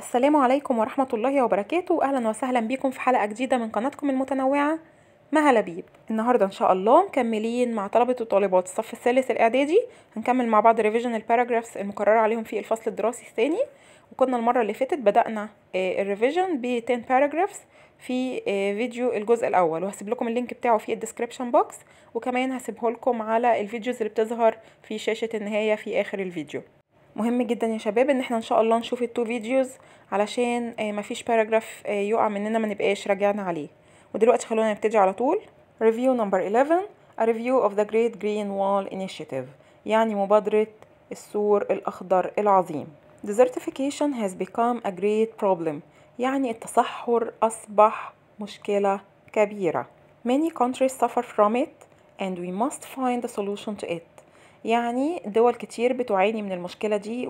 السلام عليكم ورحمة الله وبركاته أهلا وسهلا بكم في حلقة جديدة من قناتكم المتنوعة مها لبيب النهاردة إن شاء الله مكملين مع طلبة وطالبات الصف الثالث الإعدادي هنكمل مع بعض ريفيجن الباراجرافز المكررة عليهم في الفصل الدراسي الثاني وكنا المرة اللي فاتت بدأنا آه، الريفيجن ب 10 باراجرافز في آه، فيديو الجزء الأول وهسيب لكم اللينك بتاعه في الديسكريبشن بوكس وكمان هسيبه لكم على الفيديوز اللي بتظهر في شاشة النهاية في آخر الفيديو مهم جدا يا شباب ان احنا ان شاء الله نشوف التو فيديوز علشان آه، مفيش باراجراف آه، يقع مننا ما نبقاش راجعنا عليه ودلوقتي خلونا نبتدي على طول ريفيو نمبر 11 A review of the Great Green Wall Initiative يعني مبادرة السور الأخضر العظيم Desertification has become a great problem يعني التصحر أصبح مشكلة كبيرة Many countries suffer from it and we must find a solution to it يعني دول كتير بتعاني من المشكلة دي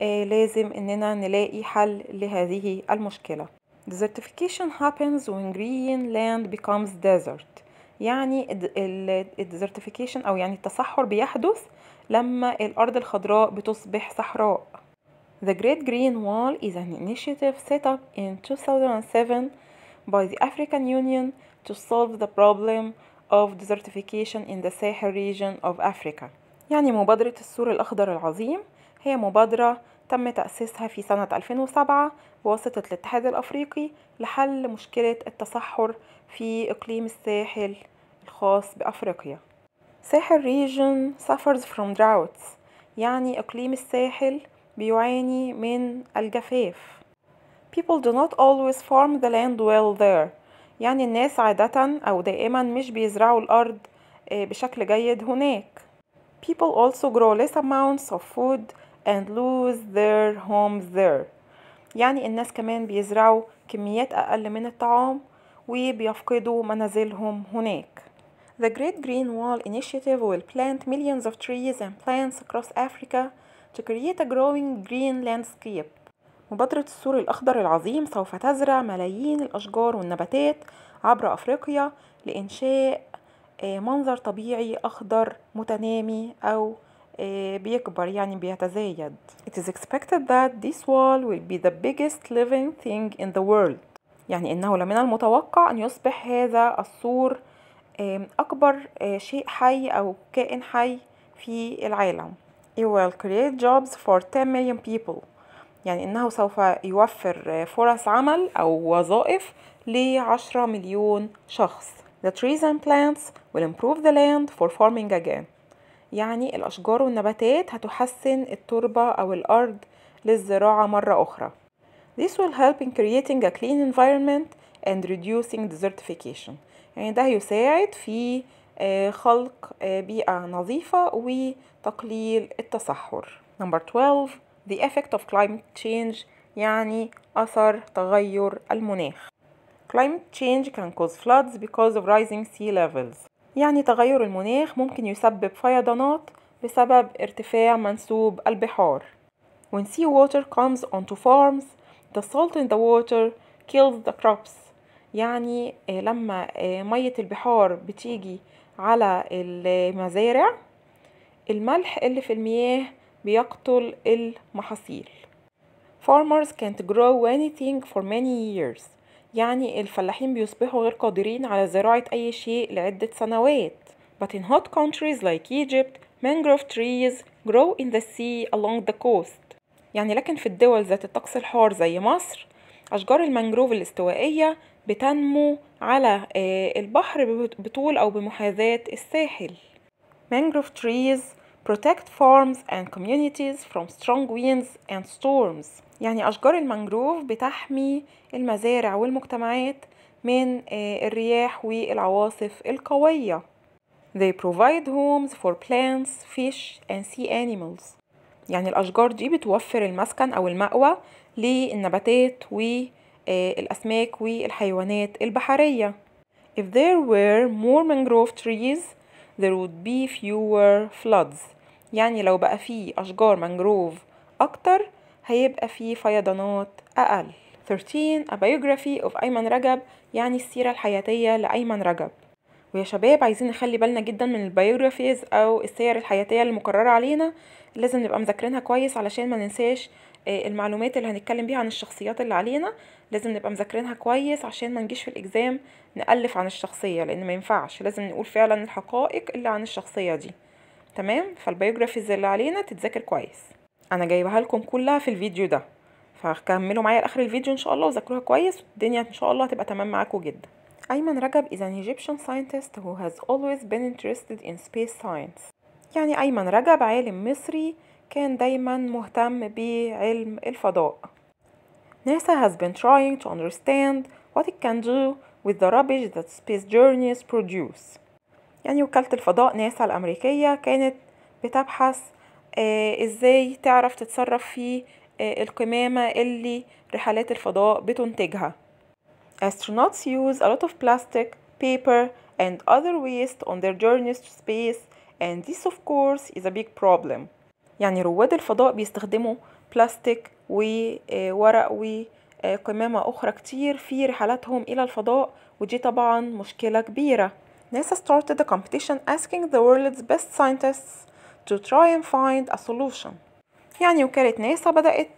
ولازم إننا نلاقي حل لهذه المشكلة desertification happens when Greenland becomes desert يعني desertification أو يعني التصحر بيحدث لما الأرض الخضراء بتصبح صحراء The Great Green Wall is an initiative set up in 2007 by the African Union to solve the problem of desertification in the Sahel region of Africa. يعني مبادرة السور الأخضر العظيم هي مبادرة تم تأسيسها في سنة 2007 بواسطة الاتحاد الأفريقي لحل مشكلة التصحر في إقليم الساحل الخاص بأفريقيا ساحل region suffers from droughts يعني إقليم الساحل بيعاني من الجفاف people do not always farm the land well there يعني الناس عادة أو دائما مش بيزرعوا الأرض آه، بشكل جيد هناك people also grow less amounts of food and lose their homes there يعني الناس كمان بيزرعوا كميات أقل من الطعام وبيفقدوا منازلهم هناك The Great Green Wall Initiative will plant millions of trees and plants across Africa to create a growing green landscape مبادرة السور الأخضر العظيم سوف تزرع ملايين الأشجار والنباتات عبر أفريقيا لإنشاء آه، منظر طبيعي أخضر متنامي أو آه، بيكبر يعني بيتزايد It is expected that this wall will be the biggest living thing in the world يعني إنه لمن المتوقع أن يصبح هذا السور آه، أكبر شيء حي أو كائن حي في العالم It will create jobs for 10 million people يعني إنه سوف يوفر فرص عمل أو وظائف لعشرة مليون شخص The trees and plants will improve the land for farming again يعني الأشجار والنباتات هتحسن التربة أو الأرض للزراعة مرة أخرى This will help in creating a clean environment and reducing desertification يعني ده هيساعد في خلق بيئة نظيفة وتقليل التصحر Number 12 The effect of climate change يعني أثر تغير المناخ climate change can cause floods because of rising sea levels يعني تغير المناخ ممكن يسبب فيضانات بسبب ارتفاع منسوب البحار When sea water comes onto farms the salt in the water kills the crops يعني لما مية البحار بتيجي على المزارع الملح اللي في المياه بيقتل المحاصيل Farmers can't grow anything for many years يعني الفلاحين بيصبحوا غير قادرين على زراعة أي شيء لعدة سنوات But in hot countries like Egypt, mangrove trees grow in the sea along the coast يعني لكن في الدول ذات الطقس الحار زي مصر أشجار المانجروف الاستوائية بتنمو على آه، البحر بطول أو بمحاذاة الساحل mangrove trees protect farms and communities from strong winds and storms يعني أشجار المانجروف بتحمي المزارع والمجتمعات من آه، الرياح والعواصف القوية They provide homes for plants, fish and sea animals يعني الأشجار دي بتوفر المسكن أو المأوى للنباتات والأسماك آه، والحيوانات البحرية If there were more mangrove trees there would be fewer floods يعني لو بقى فيه أشجار مانجروف أكتر هيبقى فيه فيضانات أقل 13 A biography of أيمن رجب يعني السيرة الحياتية لأيمن رجب ويا شباب عايزين نخلي بالنا جدا من البيوغرافيز أو السير الحياتية المكررة علينا لازم نبقى مذاكرينها كويس علشان ما ننساش آه، المعلومات اللي هنتكلم بيها عن الشخصيات اللي علينا لازم نبقى مذاكرينها كويس عشان ما نجيش في الاجزام نألف عن الشخصية لان ما ينفعش لازم نقول فعلا الحقائق اللي عن الشخصية دي تمام فالبايوجرافيز اللي علينا تتذاكر كويس انا جايبها لكم كلها في الفيديو ده فكملوا معايا لاخر الفيديو ان شاء الله وذاكروها كويس الدنيا ان شاء الله هتبقى تمام معاكم جدا ايمن رجب is an Egyptian scientist who has always been interested in space science يعني ايمن رجب عالم مصري كان دايما مهتم بعلم الفضاء NASA has been trying to understand what it can do with the rubbish that space journeys produce يعني وكالة الفضاء ناسا الأمريكية كانت بتبحث آه إزاي تعرف تتصرف في آه القمامة اللي رحلات الفضاء بتنتجها Astronauts use a lot of plastic, paper and other waste on their journeys to space and this of course is a big problem يعني رواد الفضاء بيستخدموا بلاستيك وورق آه، وقمامة آه، أخرى كتير في رحلاتهم إلى الفضاء ودي طبعا مشكلة كبيرة NASA started a competition asking the world's best scientists to try and find a solution يعني وكالة ناسا بدأت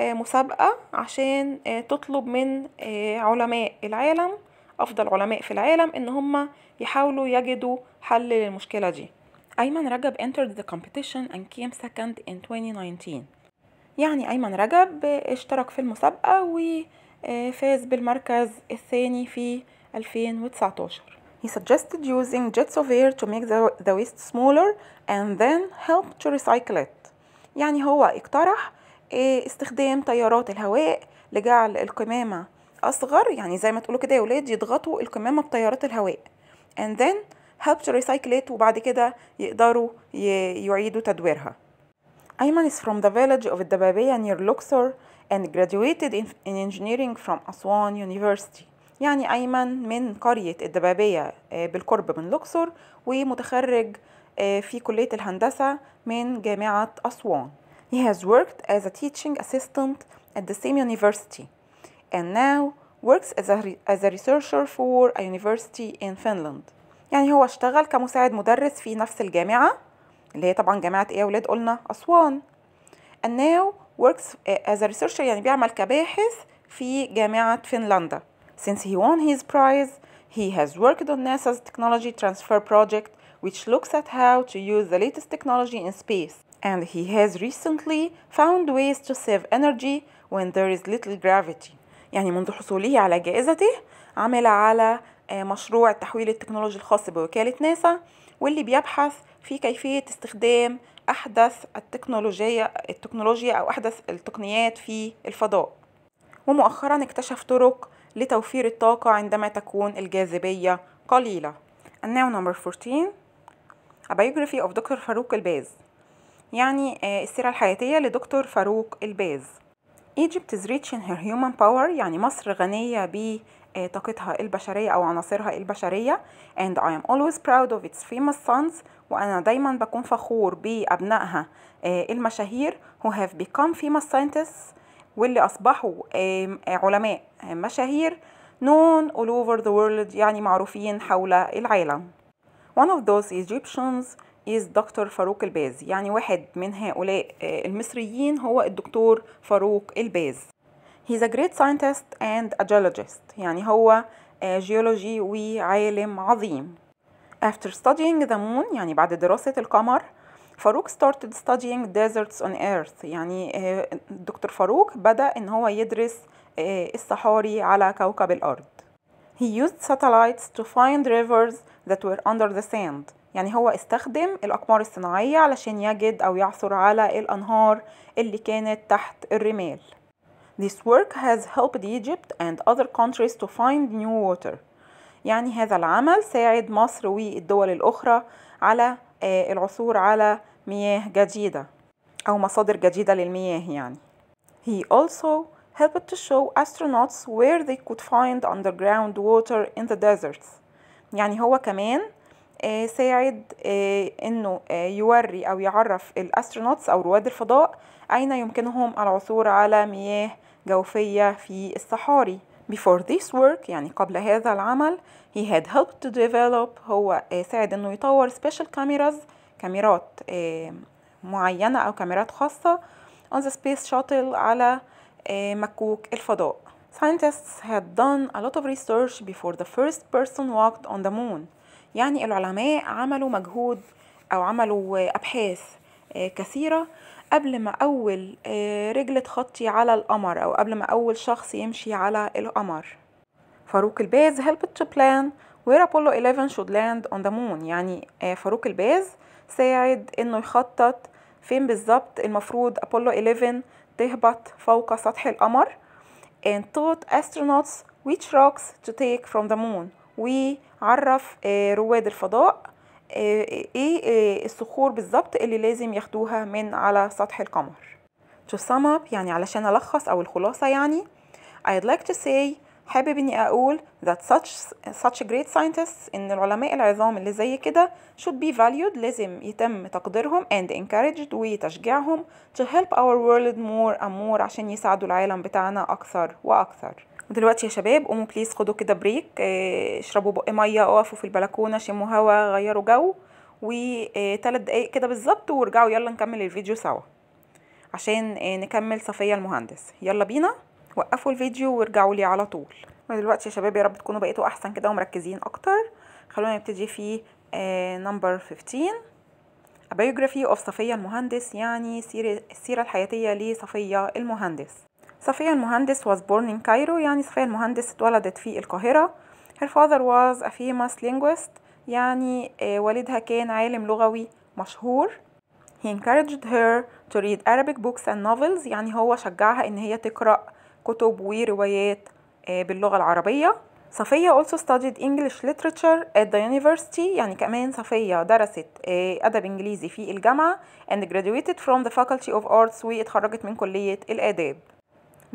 آه، مسابقة عشان تطلب من علماء العالم أفضل علماء في العالم إن هم يحاولوا يجدوا حل للمشكلة دي أيمن رجب entered the competition and came second in 2019 يعني أيمن رجب اشترك في المسابقة وفاز آه، بالمركز الثاني في 2019 He suggested using jets of air to make the, the waste smaller and then help to recycle it. يعني هو اقترح آه، استخدام تيارات الهواء لجعل القمامة أصغر يعني زي ما تقولوا كده يا ولاد يضغطوا القمامة بتيارات الهواء and then help to recycle it وبعد كده يقدروا يعيدوا تدويرها Ayman is from the village of الدبابية near Luxor and graduated in, in engineering from Aswan University يعني أيمن من قرية الدبابية بالقرب من لوكسور ومتخرج في كلية الهندسة من جامعة أسوان He has worked as a teaching assistant at the same university and now works as a, as a researcher for a university in Finland يعني هو اشتغل كمساعد مدرس في نفس الجامعة اللي هي طبعا جامعة ايه يا ولاد قلنا أسوان and now works as a researcher يعني بيعمل كباحث في جامعة فنلندا since he won his prize he has worked on NASA's technology transfer project which looks at how to use the latest technology in space and he has recently found ways to save energy when there is little gravity يعني منذ حصوله على جائزته عمل على آه، مشروع تحويل التكنولوجي الخاص بوكالة ناسا واللي بيبحث في كيفية استخدام أحدث التكنولوجيا التكنولوجيا أو أحدث التقنيات في الفضاء ومؤخرا اكتشف طرق لتوفير الطاقة عندما تكون الجاذبية قليلة And now number 14 A biography of دكتور فاروق الباز يعني آه، السيرة الحياتية لدكتور فاروق الباز Egypt is rich in her human power يعني مصر غنية آه، طاقتها البشرية أو عناصرها البشرية and I am always proud of its famous sons وأنا دايما بكون فخور بأبنائها آه، المشاهير who have become famous scientists واللي أصبحوا علماء مشاهير known all over the world يعني معروفين حول العالم One of those Egyptians is دكتور فاروق الباز يعني واحد من هؤلاء آه، المصريين هو الدكتور فاروق الباز He's a great scientist and a geologist يعني هو جيولوجي آه، وعالم عظيم After studying the moon يعني بعد دراسة القمر فاروق started studying deserts on earth يعني الدكتور آه، فاروق بدأ إن هو يدرس آه، الصحاري على كوكب الأرض He used satellites to find rivers that were under the sand يعني هو استخدم الأقمار الصناعية علشان يجد أو يعثر على الأنهار اللي كانت تحت الرمال This work has helped Egypt and other countries to find new water. يعني هذا العمل ساعد مصر والدول الأخرى على آه، العثور على مياه جديدة أو مصادر جديدة للمياه يعني. He also helped to show astronauts where they could find underground water in the deserts. يعني هو كمان آه، ساعد آه، انه يوري او يعرف الاسترونوتس او رواد الفضاء اين يمكنهم العثور على مياه جوفية في الصحاري before this work يعني قبل هذا العمل he had helped to develop هو ساعد انه يطور special cameras كاميرات معينة او كاميرات خاصة on the space shuttle على مكوك الفضاء scientists had done a lot of research before the first person walked on the moon يعني العلماء عملوا مجهود او عملوا ابحاث كثيرة قبل ما أول آه، رجل تخطي على القمر أو قبل ما أول شخص يمشي على القمر فاروق الباز helped to plan where Apollo 11 should land on the moon يعني آه، فاروق الباز ساعد إنه يخطط فين بالظبط المفروض أبولو 11 تهبط فوق سطح القمر and taught astronauts which rocks to take from the moon وعرف آه، رواد الفضاء آه، ايه آه، الصخور بالظبط اللي لازم ياخدوها من على سطح القمر to sum up يعني علشان ألخص أو الخلاصة يعني I'd like to say حابب إني أقول that such such great scientists إن العلماء العظام اللي زي كده should be valued لازم يتم تقديرهم and encouraged وتشجيعهم to help our world more and more عشان يساعدوا العالم بتاعنا أكثر وأكثر ودلوقتي يا شباب قوموا بليز خدوا كده بريك آه، اشربوا بق ميه اقفوا في البلكونه شموا هوا غيروا جو وثلاث دقايق كده بالظبط وارجعوا يلا نكمل الفيديو سوا عشان آه، نكمل صفيه المهندس يلا بينا وقفوا الفيديو وارجعوا لي على طول ودلوقتي يا شباب يا رب تكونوا بقيتوا احسن كده ومركزين اكتر خلونا نبتدي في نمبر آه، 15 A biography of صفية المهندس يعني السيرة الحياتية لصفية المهندس صفية المهندس was born in Cairo يعني صفية المهندس اتولدت في القاهرة her father was a famous linguist يعني آه، والدها كان عالم لغوي مشهور he encouraged her to read Arabic books and novels يعني هو شجعها ان هي تقرأ كتب وروايات آه، باللغة العربية صفية also studied English literature at the university يعني كمان صفية درست آه، أدب إنجليزي في الجامعة and graduated from the faculty of arts واتخرجت من كلية الآداب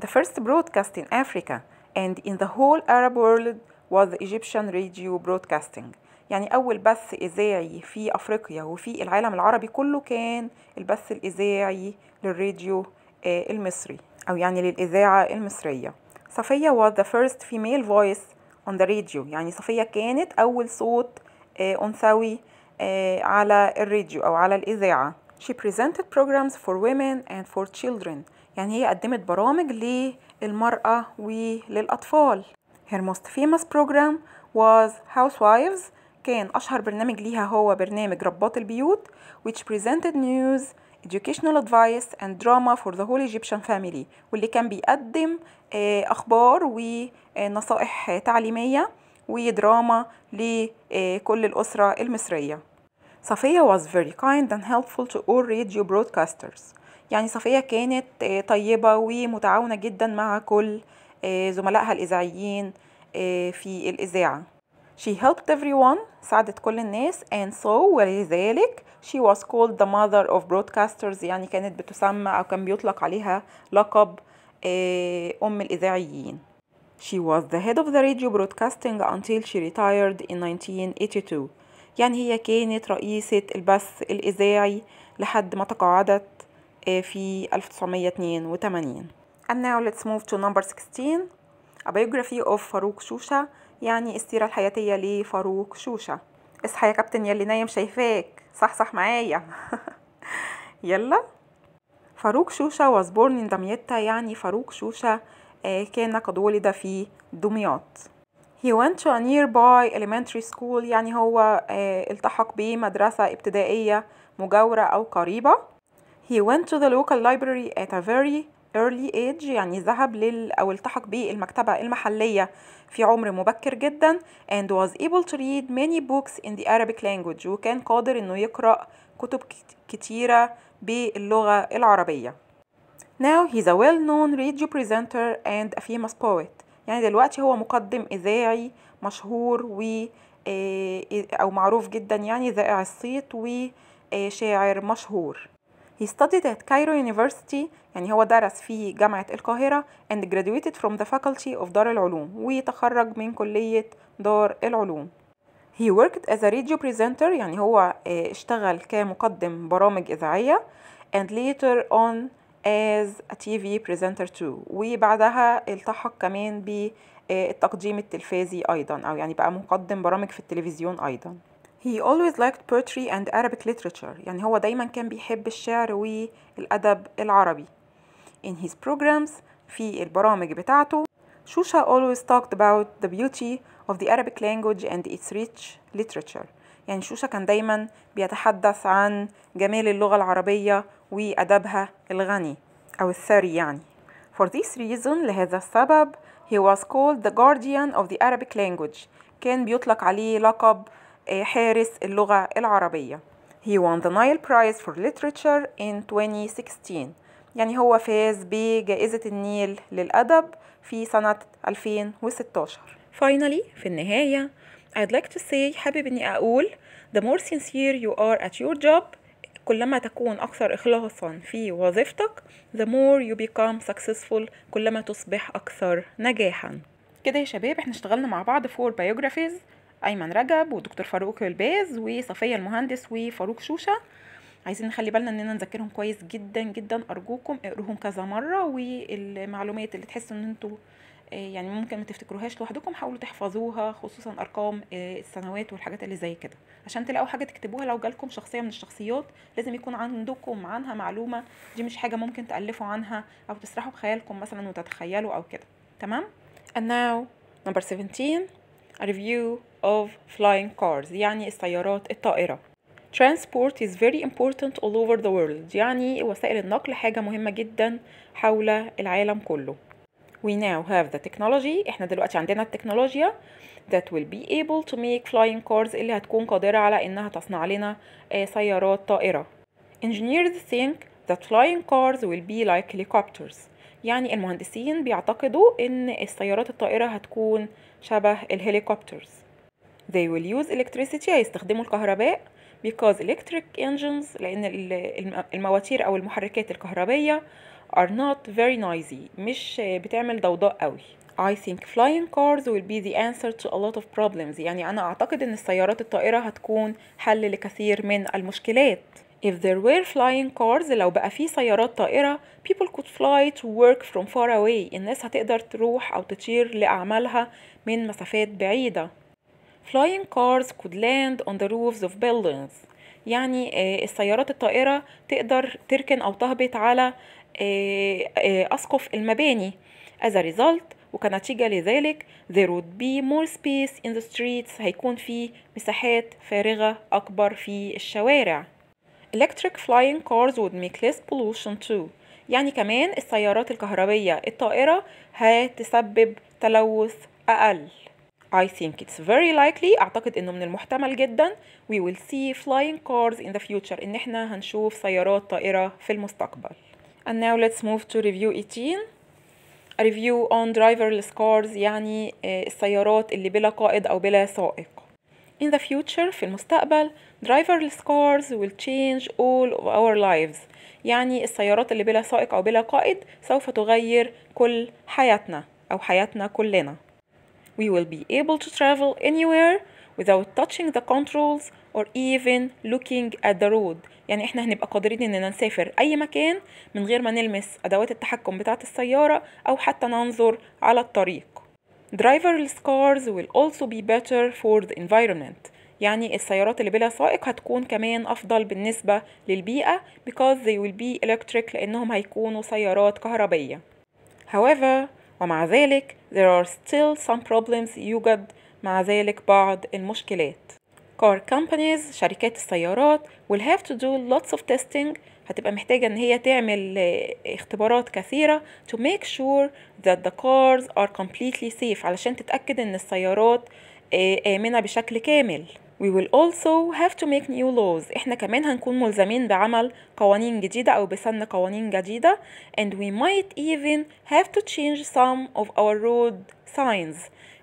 The first broadcast in Africa and in the whole Arab world was the Egyptian radio broadcasting يعني أول بث إذاعي في أفريقيا وفي العالم العربي كله كان البث الإذاعي للراديو المصري أو يعني للإذاعة المصرية صفية was the first female voice on the radio يعني صفية كانت أول صوت أنثوي على الراديو أو على الإذاعة She presented programs for women and for children يعني هي قدمت برامج للمرأة وللأطفال Her most famous program was Housewives كان أشهر برنامج ليها هو برنامج رباط البيوت which presented news educational advice and drama for the whole Egyptian family واللي كان بيقدم أخبار ونصائح تعليمية ودراما لكل الأسرة المصرية. صفية was very kind and helpful to all radio broadcasters يعني صفية كانت آه، طيبة ومتعاونة جدا مع كل آه، زملائها الإذاعيين آه، في الإذاعة She helped everyone ساعدت كل الناس and so ولذلك she was called the mother of broadcasters يعني كانت بتسمى أو كان بيطلق عليها لقب أم الإذاعيين She was the head of the radio broadcasting until she retired in 1982 يعني هي كانت رئيسة البث الإذاعي لحد ما تقاعدت آه، في 1982 And now let's move to number 16 A biography of فاروق شوشة يعني السيرة الحياتية لفاروق شوشة اصحى يا كابتن يلي نايم شايفاك صح صح معايا يلا فاروق شوشة was born in دميتا يعني فاروق شوشة آه، كان قد ولد في دمياط He went to a nearby elementary school يعني هو آه، التحق بمدرسة ابتدائية مجاورة أو قريبة He went to the local library at a very early age يعني ذهب لل أو التحق بالمكتبة المحلية في عمر مبكر جدا and was able to read many books in the Arabic language وكان قادر إنه يقرأ كتب كتيرة باللغة العربية. Now he's a well-known radio presenter and a famous poet يعني دلوقتي هو مقدم إذاعي مشهور و آه، أو معروف جدا يعني ذائع الصيت وشاعر آه، مشهور. He studied at Cairo University يعني هو درس في جامعة القاهرة and graduated from the faculty of دار العلوم وتخرج من كلية دار العلوم. He worked as a radio presenter يعني هو آه، اشتغل كمقدم برامج إذاعية and later on as a TV presenter too وبعدها التحق كمان بالتقديم آه، التلفازي أيضا أو يعني بقى مقدم برامج في التلفزيون أيضا He always liked poetry and Arabic literature يعني هو دايما كان بيحب الشعر والأدب العربي In his programs في البرامج بتاعته Shusha always talked about the beauty of the Arabic language and its rich literature يعني شوشة كان دايما بيتحدث عن جمال اللغة العربية وأدبها الغني أو الثري يعني For this reason لهذا السبب he was called the guardian of the Arabic language كان بيطلق عليه لقب آه، حارس اللغة العربية He won the Nile Prize for Literature in 2016 يعني هو فاز بجائزة النيل للأدب في سنة 2016 Finally في النهاية I'd like to say حابب أني أقول The more sincere you are at your job كلما تكون أكثر إخلاصا في وظيفتك The more you become successful كلما تصبح أكثر نجاحا كده يا شباب احنا اشتغلنا مع بعض فور بايوجرافيز ايمن رجب ودكتور فاروق الباز وصفيه المهندس وفاروق شوشه عايزين نخلي بالنا اننا نذاكرهم كويس جدا جدا ارجوكم اقروهم كذا مره والمعلومات اللي تحسوا ان انتوا آه، يعني ممكن ما تفتكروهاش لوحدكم حاولوا تحفظوها خصوصا ارقام آه، السنوات والحاجات اللي زي كده عشان تلاقوا حاجه تكتبوها لو جالكم شخصيه من الشخصيات لازم يكون عندكم عنها معلومه دي مش حاجه ممكن تالفوا عنها او تسرحوا بخيالكم مثلا وتتخيلوا او كده تمام and now number 17 A review of flying cars يعني السيارات الطائرة Transport is very important all over the world يعني وسائل النقل حاجة مهمة جدا حول العالم كله We now have the technology احنا دلوقتي عندنا التكنولوجيا that will be able to make flying cars اللي هتكون قادرة على انها تصنع لنا سيارات طائرة Engineers think that flying cars will be like helicopters يعني المهندسين بيعتقدوا ان السيارات الطائرة هتكون شبه الهليكوبترز they will use electricity هيستخدموا الكهرباء because electric engines لأن المواتير أو المحركات الكهربية are not very noisy مش بتعمل ضوضاء قوي I think flying cars will be the answer to a lot of problems يعني أنا أعتقد أن السيارات الطائرة هتكون حل لكثير من المشكلات If there were flying cars لو بقى في سيارات طائرة people could fly to work from far away الناس هتقدر تروح أو تطير لأعمالها من مسافات بعيدة Flying cars could land on the roofs of buildings يعني آه, السيارات الطائرة تقدر تركن أو تهبط على آه, آه, أسقف المباني As a result وكنتيجة لذلك there would be more space in the streets هيكون في مساحات فارغة أكبر في الشوارع electric flying cars would make less pollution too يعني كمان السيارات الكهربية الطائرة هتسبب تلوث أقل I think it's very likely أعتقد إنه من المحتمل جدا we will see flying cars in the future إن إحنا هنشوف سيارات طائرة في المستقبل And now let's move to review 18 A review on driverless cars يعني السيارات اللي بلا قائد أو بلا سائق In the future في المستقبل driverless cars will change all of our lives يعني السيارات اللي بلا سائق أو بلا قائد سوف تغير كل حياتنا أو حياتنا كلنا We will be able to travel anywhere without touching the controls or even looking at the road يعني احنا هنبقى قادرين اننا نسافر اي مكان من غير ما نلمس ادوات التحكم بتاعة السيارة او حتى ننظر على الطريق Driverless cars will also be better for the environment يعني السيارات اللي بلا سائق هتكون كمان أفضل بالنسبة للبيئة because they will be electric لأنهم هيكونوا سيارات كهربية however ومع ذلك there are still some problems يوجد مع ذلك بعض المشكلات car companies شركات السيارات will have to do lots of testing هتبقى محتاجة ان هي تعمل آه، اختبارات كثيرة to make sure that the cars are completely safe علشان تتأكد ان السيارات آه، آمنة بشكل كامل We will also have to make new laws احنا كمان هنكون ملزمين بعمل قوانين جديدة أو بسن قوانين جديدة and we might even have to change some of our road signs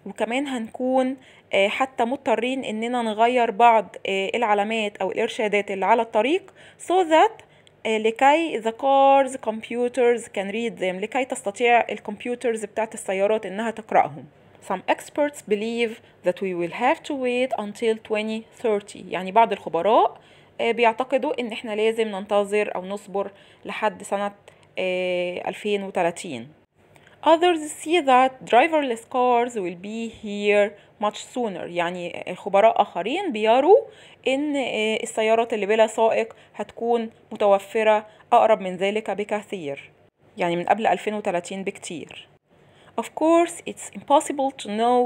وكمان هنكون آه، حتى مضطرين اننا نغير بعض آه، العلامات او الارشادات اللي على الطريق so that آه، لكي the cars computers can read them لكي تستطيع الكمبيوترز بتاعت السيارات انها تقرأهم Some experts believe that we will have to wait until 2030 يعني بعض الخبراء آه، بيعتقدوا ان احنا لازم ننتظر او نصبر لحد سنة 2030 آه، Others see that driverless cars will be here much sooner يعني خبراء آخرين بيروا إن آه، السيارات اللي بلا سائق هتكون متوفرة أقرب من ذلك بكثير يعني من قبل 2030 بكتير Of course it's impossible to know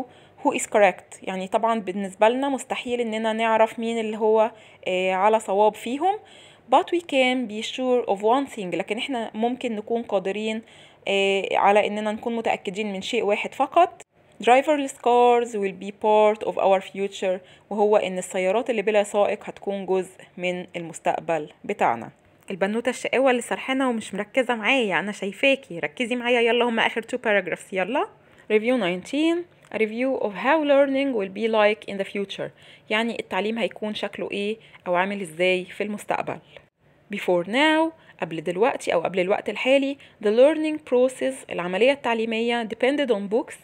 who is correct يعني طبعا بالنسبة لنا مستحيل إننا نعرف مين اللي هو آه، على صواب فيهم but we can be sure of one thing لكن احنا ممكن نكون قادرين آه، على إننا نكون متأكدين من شيء واحد فقط driverless cars will be part of our future وهو إن السيارات اللي بلا سائق هتكون جزء من المستقبل بتاعنا البنوته الشقاوه اللي سرحانه ومش مركزه معايا انا شايفاكي ركزي معايا يلا هما اخر تو paragraphs يلا review 19 a review of how learning will be like in the future يعني التعليم هيكون شكله ايه او عامل ازاي في المستقبل before now قبل دلوقتي او قبل الوقت الحالي the learning process العملية التعليمية depended on books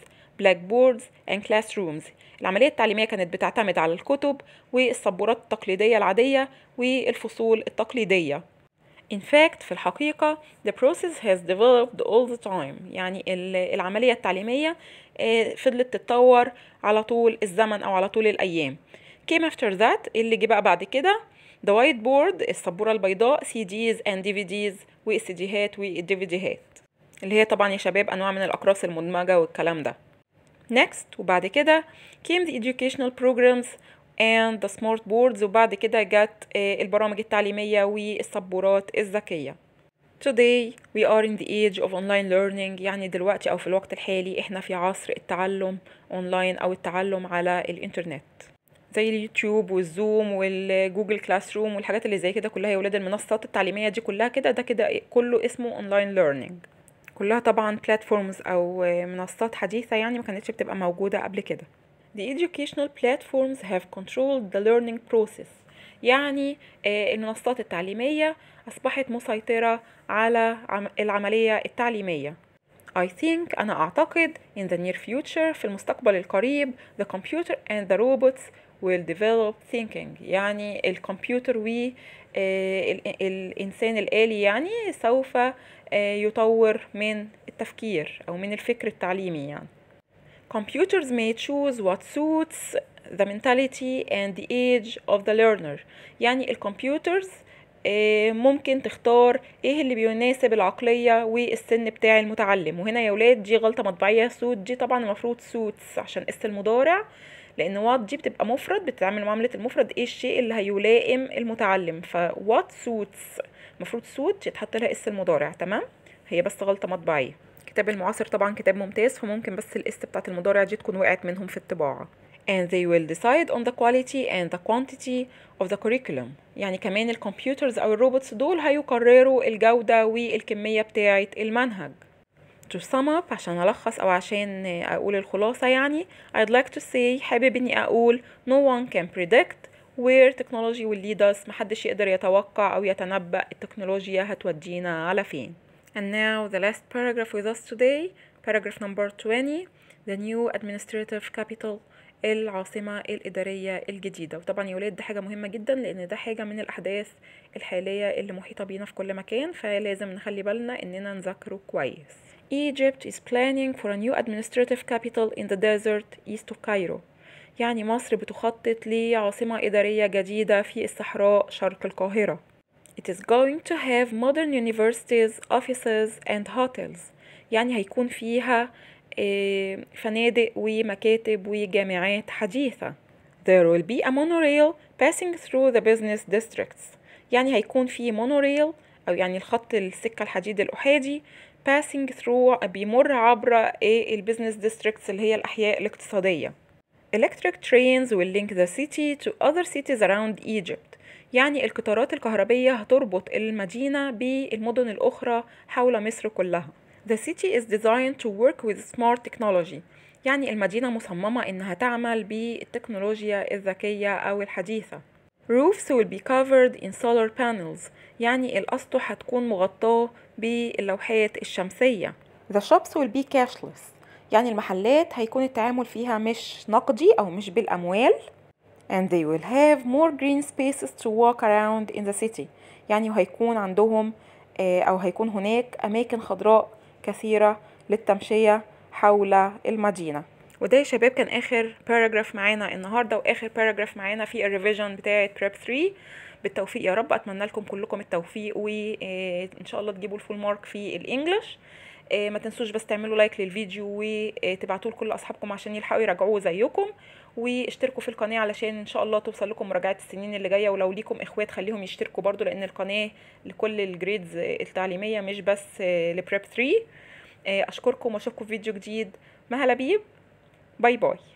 blackboards and classrooms العملية التعليمية كانت بتعتمد على الكتب والسبورات التقليدية العادية والفصول التقليدية In fact في الحقيقة the process has developed all the time يعني العملية التعليمية آه، فضلت تتطور على طول الزمن أو على طول الأيام came after that اللي جه بقى بعد كده the white board السبورة البيضاء CDs and DVDs والسيديهات والديفيديهات اللي هي طبعا يا شباب أنواع من الأقراص المدمجة والكلام ده Next وبعد كده came the educational programs and the smart boards وبعد كده جت آه، البرامج التعليمية والسبورات الذكية Today we are in the age of online learning يعني دلوقتي أو في الوقت الحالي إحنا في عصر التعلم أونلاين أو التعلم على الإنترنت زي اليوتيوب والزوم والجوجل كلاس روم والحاجات اللي زي كده كلها يا ولاد المنصات التعليمية دي كلها كده ده كده كله اسمه أونلاين ليرنينج كلها طبعا بلاتفورمز أو منصات حديثة يعني ما كانتش بتبقى موجودة قبل كده the educational platforms have controlled the learning process يعني آه، المنصات التعليمية أصبحت مسيطرة على العملية التعليمية I think أنا أعتقد in the near future في المستقبل القريب the computer and the robots will develop thinking يعني الكمبيوتر و آه، الإنسان الآلي يعني سوف آه، يطور من التفكير أو من الفكر التعليمي يعني Computers may choose what suits the mentality and the age of the learner يعني الكمبيوترز آه، ممكن تختار ايه اللي بيناسب العقلية والسن بتاع المتعلم وهنا يا ولاد دي غلطة مطبعية سوت دي طبعا المفروض سوتس عشان اس المضارع لان وات دي بتبقى مفرد بتتعامل معاملة المفرد ايه الشيء اللي هيلائم المتعلم فوات سوتس المفروض سوت يتحط لها اس المضارع تمام هي بس غلطة مطبعية الكتاب المعاصر طبعا كتاب ممتاز فممكن بس الاس بتاعت المضارع دي تكون وقعت منهم في الطباعة and they will decide on the quality and the quantity of the curriculum يعني كمان الكمبيوترز أو الروبوتس دول هيقرروا الجودة والكمية بتاعة المنهج to sum up عشان ألخص أو عشان أقول الخلاصة يعني I'd like to say حابب إني أقول no one can predict where technology will lead us محدش يقدر يتوقع أو يتنبأ التكنولوجيا هتودينا على فين And now the last paragraph with us today, paragraph number 20, the new administrative capital العاصمة الإدارية الجديدة وطبعا يا ولاد ده حاجة مهمة جدا لأن ده حاجة من الأحداث الحالية اللي محيطة بينا في كل مكان فلازم نخلي بالنا إننا نذاكره كويس Egypt is planning for a new administrative capital in the desert east of Cairo يعني مصر بتخطط لعاصمة إدارية جديدة في الصحراء شرق القاهرة It is going to have modern universities, offices and hotels يعني هيكون فيها فنادق ومكاتب وجامعات حديثة There will be a monorail passing through the business districts يعني هيكون في مونوريل أو يعني الخط السكة الحديد الأحادي passing through بيمر عبر البيزنس districts اللي هي الأحياء الاقتصادية Electric trains will link the city to other cities around Egypt يعني القطارات الكهربية هتربط المدينة بالمدن الأخرى حول مصر كلها The city is designed to work with smart technology يعني المدينة مصممة إنها تعمل بالتكنولوجيا الذكية أو الحديثة Roofs will be covered in solar panels يعني الأسطح هتكون مغطاة باللوحات الشمسية The shops will be cashless يعني المحلات هيكون التعامل فيها مش نقدي أو مش بالأموال and they will have more green spaces to walk around in the city يعني وهيكون عندهم آه، أو هيكون هناك أماكن خضراء كثيرة للتمشية حول المدينة وده يا شباب كان آخر paragraph معانا النهاردة وآخر paragraph معانا في الريفيجن بتاعة prep 3 بالتوفيق يا رب أتمنى لكم كلكم التوفيق وإن آه، شاء الله تجيبوا الفول مارك في الإنجليش آه، ما تنسوش بس تعملوا لايك للفيديو وتبعتوه لكل أصحابكم عشان يلحقوا يراجعوه زيكم واشتركوا في القناه علشان ان شاء الله توصل لكم مراجعه السنين اللي جايه ولو ليكم اخوات خليهم يشتركوا برضو لان القناه لكل الجريدز التعليميه مش بس لبريب 3 آه، اشكركم واشوفكم في فيديو جديد مها لبيب باي باي